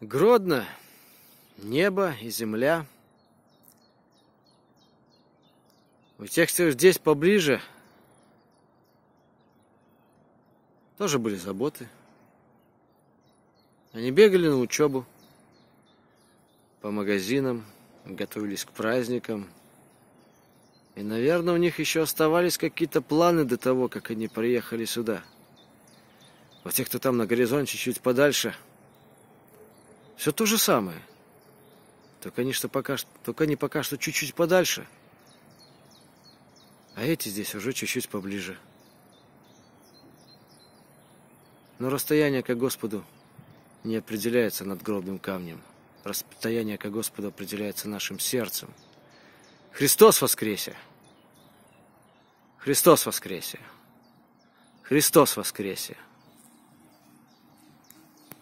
Гродно, небо и земля. У тех, кто здесь поближе, тоже были заботы. Они бегали на учебу, по магазинам, готовились к праздникам. И, наверное, у них еще оставались какие-то планы до того, как они приехали сюда. У тех, кто там на горизонте, чуть подальше – все то же самое. То, конечно, пока только они пока что чуть-чуть подальше. А эти здесь уже чуть-чуть поближе. Но расстояние к Господу не определяется над гробным камнем. Расстояние к Господу определяется нашим сердцем. Христос воскресе! Христос воскресе! Христос воскресе!